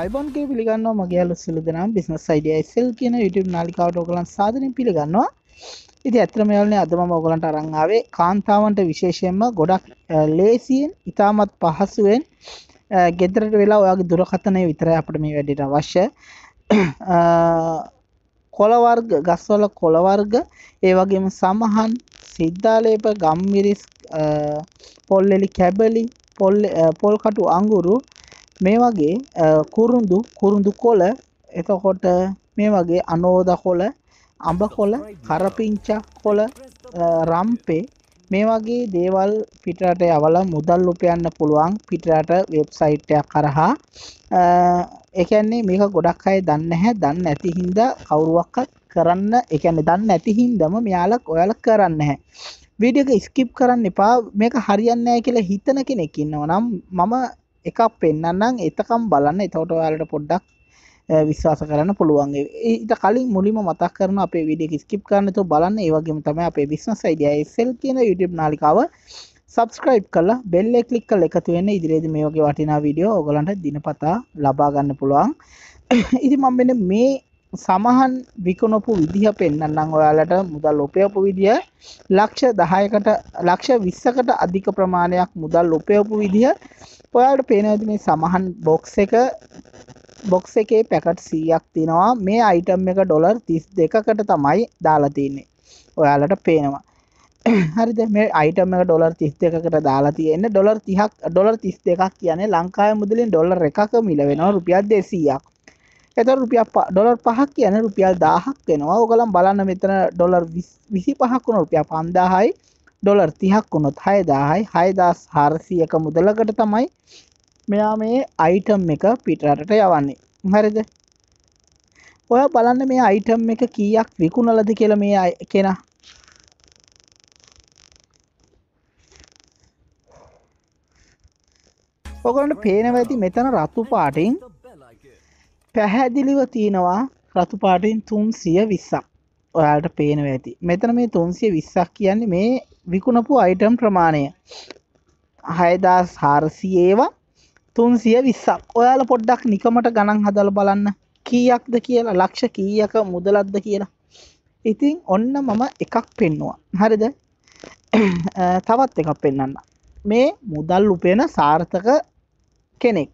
අයිබොන්ගේ පිළිගන්නවා මගේ අලු සිලු දෙනම් බිස්නස් අයිඩයිසෙල් කියන YouTube නාලිකාවට ඔයගලන් සාදරයෙන් පිළිගන්නවා. ඉතින් ඇත්තම යාළුවනේ අද මම ඔයගලන්ට අරන් ආවේ කාන්තාවන්ට විශේෂයෙන්ම ගොඩක් ලේසියෙන්, ඉතාමත් පහසුවෙන් ගෙදරට වෙලා ඔයාගේ දුරකථනය විතරයි අපිට මේ වැඩේට අවශ්‍ය. කොළ වර්ග, ගස්වල කොළ වර්ග, ඒ වගේම සමහන්, සිද්ධාලේප, ගම්මිරිස්, පොල්ලෙලි කැබලි, පොල් පොල් කටු අඟුරු මේ වගේ කුරුඳු කුරුඳු කොළ එතකොට මේ වගේ අනෝද කොළ අඹ කොළ කරපිංචා කොළ රම්පේ මේ වගේ දේවල් පිටරට යවලා මුදල් උපයන්න පුළුවන් පිටරට වෙබ්සයිට් එකක් කරහා ඒ කියන්නේ මේක ගොඩක් අය දන්නේ නැහැ දන්නේ නැති හින්දා කවුරුවක්වත් කරන්න ඒ කියන්නේ දන්නේ නැති හින්දාම මෙයාලා ඔයාලා කරන්නේ නැහැ වීඩියෝ එක ස්කිප් කරන්න එපා මේක හරියන්නේ නැහැ කියලා හිතන කෙනෙක් ඉන්නවා නම් මම එකක් පෙන්න්නන්නම් එතකම් බලන්න එතවට ඔයාලට පොඩ්ඩක් විශ්වාස කරන්න පුළුවන් ඊට කලින් මුලිම මතක් කරන අපේ විඩිය ස්කිප් කරන්න තු බලන්න ඒවගේම තම අපේ බිස්නස් අයිඩිය සෙල් කියන YouTube නාලිකාව සබස්ක්‍රයිබ් කලා බෙල්ල කලික් කල එකතුවෙන්න ඉදිරිද මේ වගේ වටිනා විඩියෝ ඔගලන්ට දිනපතා ලබාගන්න පුළුවන් ඉති මම මෙෙන මේ සමහන් විකුණපු විදිහ පෙන්න්නන්නම් ඔයාලට මුදල් උපයපු විදිහ ලක්ෂ දහයකට ලක්ෂ විස්සකට අධික ප්‍රමාණයක් මුදල් උපයපු විදිහ ඔයාට පේනද මේ සමහන් බොක්ස එක බොක්ස එකේ පැකට් සීයක් තිනවා මේ අයිටම් එක ඩොලර් තිස් දෙකකට තමයි දාලාතින්නේ ඔයාලට පේනවා හරිද මේ අයිටම එක ඩොලර් තිස් දෙකට දාලා තියෙන ඩොලර් තිහක් ඩොලර් තිස් දෙකක් කියන්නේ ලංකාය මුදලින් ඩොලර් එකක මිල වෙනවා රුපියල් දෙසීයක් එත රුපිය ඩොලර් පහක් කියන රුපියල් දාහක් වෙනවා ඔගලම් බලන්න මෙතන ඩොලර් විසි පහක්කුණ රුපිය පන්දාහයි ඩොලර් තිහක් වුණොත් හයදාහයි හයදස් හාරසියක මුදලකට තමයි මෙයා මේ අයිටම් එක පිටරට යවන්නේ හරිද ඔය බලන්න මේ අයිටම් එක කීයක් විකුණලද කියල මේ කෙනා ඔගලට පේනව ඇති මෙතන රත්තු පාටින් පැහැදිලිව තියෙනවා රතු පාටින් තුන්සිය විස්සක් ඔයාට පේනව ඇති මෙතන මේ තුන්සිය විස්සක් කියන්නේ මේ විකුණපු අයිටම් ප්‍රමාණය හයදස් හාරසි ඒවා තුන්සිය විස්සක් ඔයාල පොඩ්ඩක් නිකමට ගණන් හදල බලන්න කීයක්ද කියලා ලක්ෂ කීයක මුදලක්ද කියලා ඉතින් ඔන්න මම එකක් පෙන්නවා හරිද තවත් එකක් පෙන්න්න මේ මුදල් උපෙන සාර්ථක කෙනෙක්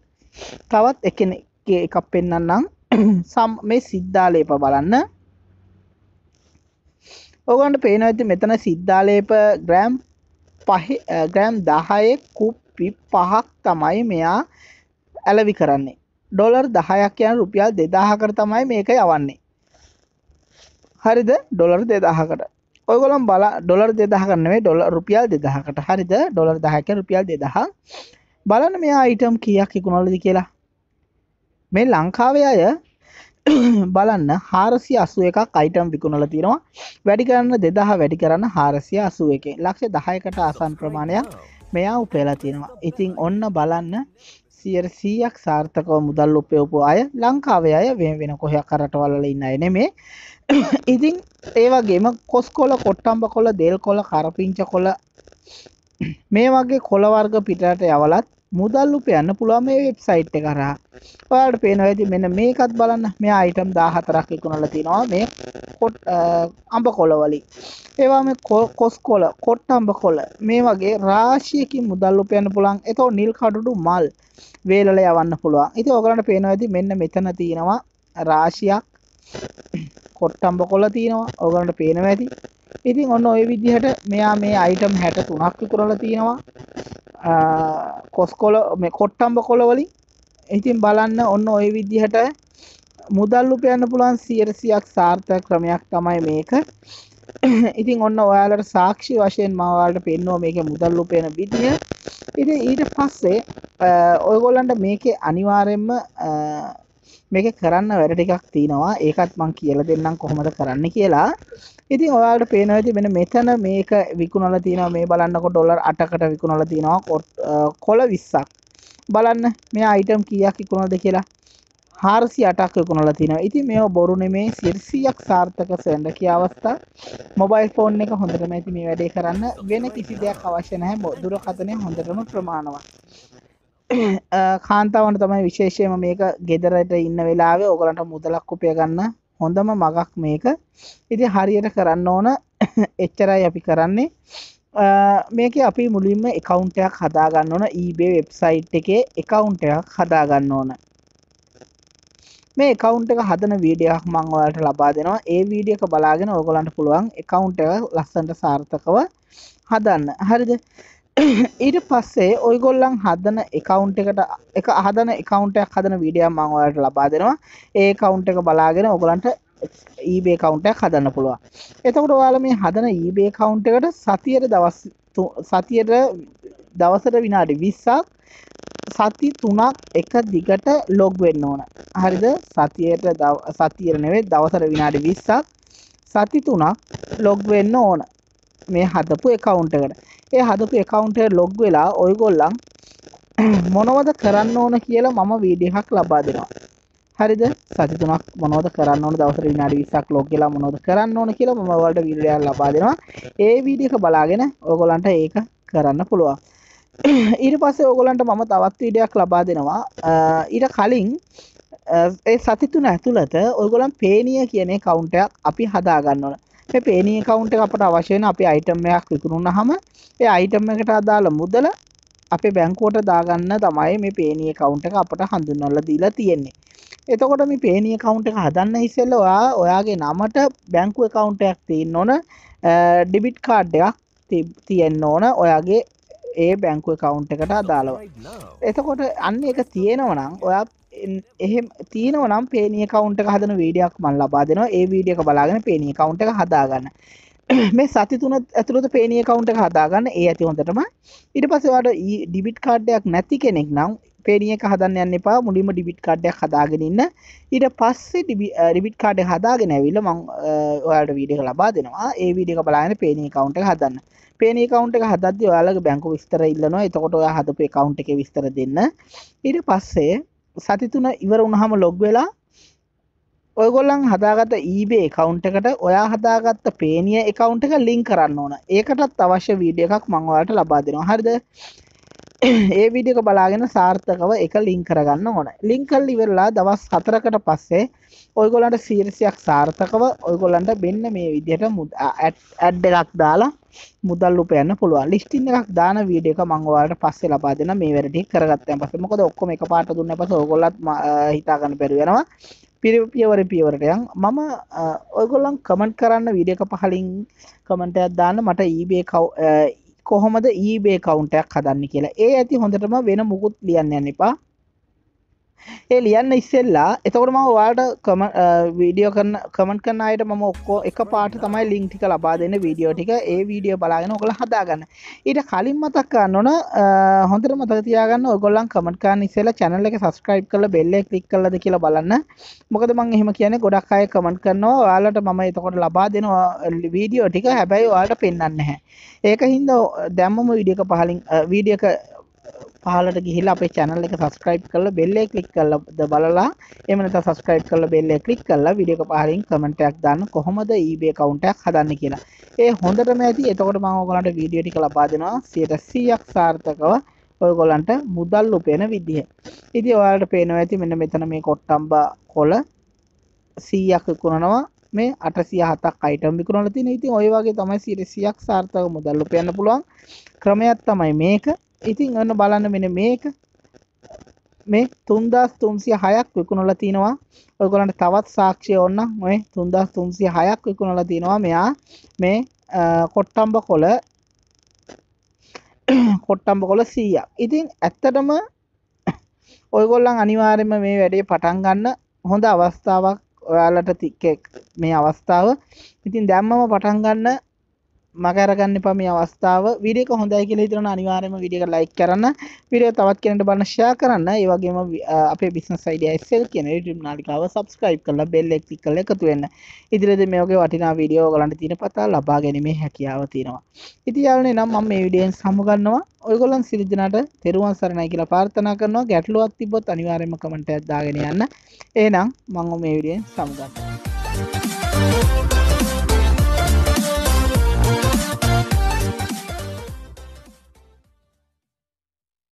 තවත් එකනෙක් එකේ එකක් පෙන්වන්නම් සම් මේ සිද්ධාලේප බලන්න ඕගන්ට පේනවා ඇති මෙතන සිද්ධාලේප ග්‍රෑම් පහ ග්‍රෑම් දහයේ කුප්පි පහක් තමයි මෙයා ඇලවි කරන්නේ ඩොලර් දහයක් යන රුපියල් දෙදාහකර තමයි මේක යවන්නේ හරිද ඩොලර් දෙදාහකට ඔයගොලම් බල ඩොලර් දෙදාහකරනවේ ඩොල රුපියල් දෙදාහකට හරිද ඩොලර් දහක රුපියල් දෙදහ බලන්න මෙයා යිටම් කියක් ඉක්ුණොලද කියලා මේ ලංකාවේ අය බලන්න හාරසි අසුව එකක් අයිටම් විකුණල තිරවා වැඩි කරන්න දෙදහ වැඩි කරන්න හාරසිය අසුව එක ලක්ෂ දහයකට ආසන් ප්‍රමාණයක් මෙයා උපේලා තියෙනවා ඉතිං ඔන්න බලන්න සියරසීයක් සාර්ථකව මුදල් උපයවපු අය ලංකාවේ අය වෙන වෙන කොහයක් කරටවල්ල ඉන්න එන මේ ඉතිං ඒවගේම කොස්කොල කොට්ටම්බ කොල දෙල් කොල කරපිංච කොල මේ වගේ කොලවර්ග පිටට යවලත් මුදල් උපයන්න පුළුවන් මේ වෙබ්සයිට් එක කරා. ඔයාලට පේනවා ඉතින් මෙන්න මේකත් බලන්න. මේ අයිටම් 14ක් විකුණලා තිනවා මේ කොට අඹ කොළ වලින්. ඒවා මේ කොස් කොළ, කොට අඹ කොළ මේ වගේ රාශියකින් මුදල් උපයන්න පුළුවන්. ඒතෝ නිල් කඩුඩු මල් වේලල යවන්න පුළුවන්. ඉතින් ඔයගලන්ට පේනවා ඉතින් මෙන්න මෙතන තියෙනවා රාශියක් කොට අඹ කොළ තියෙනවා. ඔයගලන්ට පේනවා ඇති. ඉතින් ඔන්න ඔය විදිහට මෙයා මේ අයිටම් 63ක් විකුණලා තිනවා. කොස්කොල මේ කොට්ටම්බ කොළවලින් ඉතින් බලන්න ඔන්න ඔය විදිහට මුදල් උපයන්න පුළුවන් සියරසියක් සාර්ථක ක්‍රමයක් තමයි මේක ඉතින් ඔන්න ඔයාලට සාක්ෂි වශයෙන් මවාලට පෙන්නවා මේක මුදල් උපයන විදිය ඉති ඊට පස්සේ ඔයගොල්ලන්ට මේකේ අනිවාරෙන්ම මේක කරන්න වැඩ ටිකක් තියෙනවා ඒකත් මං කියල දෙන්නම් කොහොමද කරන්න කියලා ඉතින් ඔයාට පේනවති වෙන මෙතන මේක විකුණල තින මේ බලන්නකො ඩොලර් අටකට විකුණල තිනවා කොට් කොල විස්සක් බලන්න මේ අයිටම් කියක් ඉකුණද කියලා හාරසි අටක් විකුණල තින ඉති මේ බොරු නෙමේ සිරසියක් සාර්ථක සැන්ඩකි අවස්ථා මොබයිල් ෆෝන් එක හොඳටම ඇති මේ වැඩේ කරන්න වෙන කිසි දෙයක් අවශ්‍යනෑ බොදුර කතනය හොඳටම ප්‍රමාණවත් කාන්තාවන තමයි විශේෂයම මේක ගෙදරට ඉන්න වෙලාවේ ඕගලන්ට මුදලක් කුපය ගන්න හොඳම මගක් මේක ඉති හරියට කරන්න ඕන එච්චරයි අපි කරන්නේ මේක අපි මුලින්ම එකවුන්ටයක් හදාගන්න ඕන ඊබේ වෙබ්සයිට් එකේ එකවුන්ටයක් හදාගන්න ඕන මේ එකවුන්ට එක හදන වීඩියක් මංවලට ලබා දෙනවා ඒ වීඩියක බලාගෙන ඕගොලන්ට පුළුවන් එකවුන්ට ලස්සන්ට සාර්ථකව හදන්න හරිද ඊට පස්සේ ඔයගොල්ලන් හදන එකවුන්් එකට එක අහදන එකකවුන්ටයක් හදන විඩියම් මංවලට ලබා දෙෙනවා ඒ කවුන්් එක බලාගෙන ඔගලන්ට ඊබේ කවුන්ටක් හදන්න පුළුවන් එතකට ඔයාල මේ හදන ඊබේ කවුන්් එකට සතියට දවස් සතියට දවසට විනාඩි විස්සක් සති තුනක් එක දිගට ලොග් වෙන්න ඕන හරිද සතියට සතියට නෙවේ දවසර විනාඩි විස්සක් සති තුනක් ලොග් වෙන්න ඕන මේ හදපු එකවුන්ටකට ඒ හදපු එකකවුන්ටේ ලොග් වෙලා ඔයගොල්ලන් මොනවද කරන්න ඕන කියලා මම වීඩියහක් ලබා දෙනවා හරිද සතිතුනක් මොනවද කරන්න ඕන දවසර විනාඩි 20ක් ලොග් වෙලා මොනවද කරන්න ඕන කියලා මම ඔයාලට වීඩියෝ ලබා දෙනවා ඒ වීඩියෝ එක බලාගෙන ඔයගොල්ලන්ට ඒක කරන්න පුළුවන් ඊට පස්සේ ඔයගොල්ලන්ට මම තවත් වීඩියක් ලබා දෙනවා ඊට කලින් ඒ සතිතුන ඇතුළත ඔයගොලන් පේනිය කියන කවුන්ටයක් අපි හදාගන්න ඕන මේ පේනී account එක අපට අවශ්‍ය වෙන අපේ item එකක් විකුණුනහම ඒ item එකට අදාළ මුදල අපේ බැංකුවට දාගන්න තමයි මේ පේනී account එක අපට හඳුන්වලා දීලා තියෙන්නේ. එතකොට මේ පේනී account එක හදන්න ඉස්සෙල්ලා ඔයා ඔයාගේ නමට බැංකු account එකක් තියෙන්න ඕන debit card එකක් තියෙන්න ඕන ඔයාගේ ඒ බැංකු account එකට අදාළව. එතකොට අන්න එක තියෙනවා නම් ඔයා එහෙම තියෙනවනම් පේනිය කවුන්ට හදන වීඩියක් මල් ලබා දෙනවා ඒ වීඩියක බලාගෙන පේනිය කවුන්ට හදාගන්න මේ සති තුන ඇතුළත පේනිය කවුන්ට හදාගන්න ඒ ඇති හොඳටම ඉට පසවාට ඩිබිට් කාඩ්ඩයක් නැති කෙනෙක් නම් පේනියක හදන්න යන්න එපා මුලිම ඩිබිට් කාඩ්ඩයක් හදාගෙනන්න ඊට පස්සේ ඩිබිට් කාඩ හදාගෙන ඇවිල්ල මං ඔයාට වීඩියක ලබා දෙනවා ඒ වීඩියක බලාගෙන පේනිය කවුන්ට හදන්න පේන කවුන්ට හදද යාලගේ බැංකු විස්තර ඉල්ලනවා එතකොට හදපේ කවුන්ට එක විස්තර දෙන්න ඉට පස්සේ සති තුන ඉවර වුණහම ලොග් වෙලා ඔයගොල්ලන් හදාගත ඊබේ එකවුන්ට එකට ඔයා හදාගත්ත පේනිය එකවුන්ට එක ලිින් කරන්න ඕන ඒකටත් අවශ්‍ය වීඩිය එකක් මංවාට ලබා දෙෙනවා හරිද ඒ විඩික බලාගෙන සාර්ථකව එක ලින් කරගන්න ඕන ලිංකල් ඉවෙරලා දවස් හතරකට පස්සේ ඔයගොලන්ට සීරසියක් සාර්ථකව ඔයගොලන්ට බෙන්න්න මේ විදිහට මුද ඇඩ් එකක් දාලා මුදල් උපයන්න පුළුවන් ලිස්ටින් එකක් දාන වීඩිය එක මංගවාලට පස්සේ ලබා දෙන මේ වැරටි කරගත්තය පස මොකද ඔක්කොම එක පාට දුන්න පස ඔගොලත් හිතාගන්න පෙරුවෙනවා පිරිපියවර පියවරටයන් මම ඔයගොල්ලන් කමෙන්ට් කරන්න විඩියක පහලින් කමෙන්ටයක් දාන්න මට ඊබේ කව් කොහොමද ඊබේ කවුන්ටයක් හදන්න කියලා ඒ ඇති හොඳටම වෙන මුකුත් ලියන්න එපා ඒ ලියන්න ඉස්සෙල්ලා එතකට ම වාට කම වීඩියෝ කරන්න කමට කන්න අයට මම ඔක්කෝ එක පාට තමයි ලිංක්ටික ලබා දෙන්න වීඩියෝ ටික ඒ වීඩියෝ බලාගෙන ඔකළ හදාගන්න ඊට කලින් මතක්කන්න ඕන හොඳර මතතියාගන්න ඔගොල්ලන් කමටකාන්න ඉස්සෙලා චැනල එක සස්ක්‍රයිබ් කල බෙල්ලෙ ලික් කලද කියලා බලන්න මොකද මං එහෙම කියන ගොඩක් අය කමට කරනවා යාලට මම එතකොට ලබා දෙනවා වීඩියෝ ටික හැබැයි වාට පෙන්න්න හැ ඒක හින්ද දැම්මම විඩියක පහලින් වීඩියක පහලට ගිහිල්ලා අපේ channel එක subscribe කරලා bell එක click කරලා බලලා එහෙම නැත්නම් subscribe කරලා bell එක click කරලා video එක පහලින් comment එකක් දාන්න කොහොමද eBay account එකක් හදන්න කියලා. ඒ හොඳටම ඇති. එතකොට මම ඔයගලන්ට video ටික ලබා දෙනවා 100ක් සාර්ථකව ඔයගොල්ලන්ට මුදල් උපයන විදිහ. ඉතින් ඔයාලට පේනවා ඇති මෙන්න මෙතන මේ කොට්ටම්බ කොළ 100ක් විකුණනවා මේ 807ක් අයිටම් විකුණලා තියෙන. ඉතින් ওই වගේ තමයි 100ක් සාර්ථක මුදල් උපයන්න පුළුවන් ක්‍රමයක් තමයි මේක. ඉතින් ඔන්න බලන්න මෙන මේක මේ තුන්දස් තුන්සිය හයක් විකුණල තියෙනවා ඔයගොලන්ට තවත් සාක්ෂය ඔන්න ඔය තුන්දස් තුන්සිය හයක් විකුණල තියෙනවා මෙයා මේ කොට්ටම්බ කොල කොට්ටම්බ කොල සීයක් ඉතින් ඇත්තටම ඔයගොල්ලන් අනිවාරෙන්ම මේ වැඩේ පටන් ගන්න හොඳ අවස්ථාවක් ඔයාලට තික්කෙක් මේ අවස්ථාව ඉතින් දැම්මම පටන් ගන්න මකරගන්න පමි අවස්ථාව විඩියක හොඳයි කියලා හිතන අනිවාර්යයෙන්ම විඩියක ලයික් කරන්න වීඩියෝ තවත් කෙනෙක්ට බලන්න ෂෙයා කරන්න ඒ වගේම අපේ business idea SL කියන YouTube නාලිකාව subscribe කරලා bell එක click කරලා එකතු වෙන්න ඉදිරියේදී මේ වගේ වටිනා වීඩියෝ ඔයගලන්ට තියෙන පතා ලබා ගැනීමේ හැකියාව තියෙනවා ඉතින් යාළුවනේ නම් මම මේ වීඩියෝෙන් සමු ගන්නවා ඔයගොල්ලන් සිරිජනට තෙරුවන් සරණයි කියලා පාර්ථනා කරනවා ගැටලුවක් තිබොත් අනිවාර්යයෙන්ම කමෙන්ට් එකක් දාගෙන යන්න. එහෙනම් මම මේ වීඩියෝෙන් සමුගන්නවා.